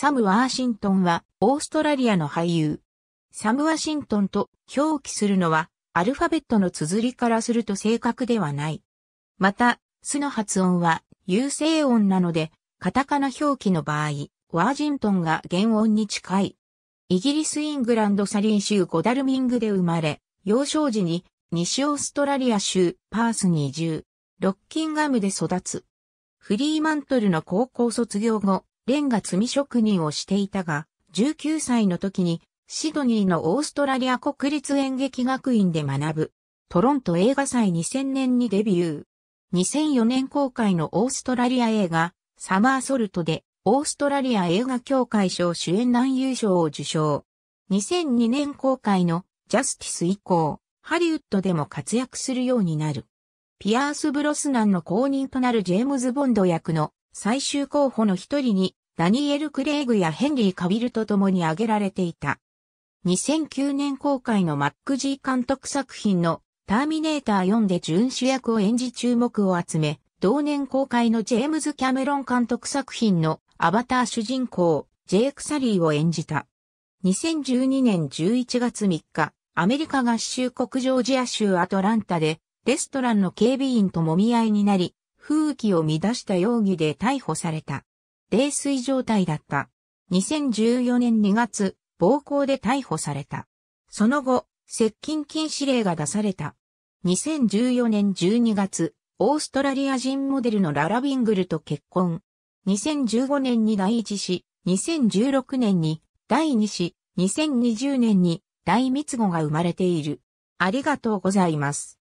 サム・ワーシントンは、オーストラリアの俳優。サム・ワシントンと表記するのは、アルファベットの綴りからすると正確ではない。また、スの発音は、有声音なので、カタカナ表記の場合、ワージントンが原音に近い。イギリス・イングランド・サリー州ゴダルミングで生まれ、幼少時に西オーストラリア州パースに移住、ロッキンガムで育つ。フリーマントルの高校卒業後、レンガ積み職人をしていたが、19歳の時にシドニーのオーストラリア国立演劇学院で学ぶ。トロント映画祭2000年にデビュー。2004年公開のオーストラリア映画、サマーソルトで、オーストラリア映画協会賞主演男優賞を受賞。2002年公開のジャスティス以降、ハリウッドでも活躍するようになる。ピアース・ブロスナンの後任となるジェームズ・ボンド役の最終候補の一人にダニエル・クレイグやヘンリー・カビルと共に挙げられていた。2009年公開のマック・ジー監督作品のターミネーター4で準主役を演じ注目を集め、同年公開のジェームズ・キャメロン監督作品のアバター主人公、ジェイク・サリーを演じた。2012年11月3日、アメリカ合衆国ジョージア州アトランタで、レストランの警備員ともみ合いになり、風紀を乱した容疑で逮捕された。泥酔状態だった。2014年2月、暴行で逮捕された。その後、接近禁止令が出された。2014年12月、オーストラリア人モデルのララビングルと結婚。2015年に第一子、2016年に第二子、2020年に大三つ子が生まれている。ありがとうございます。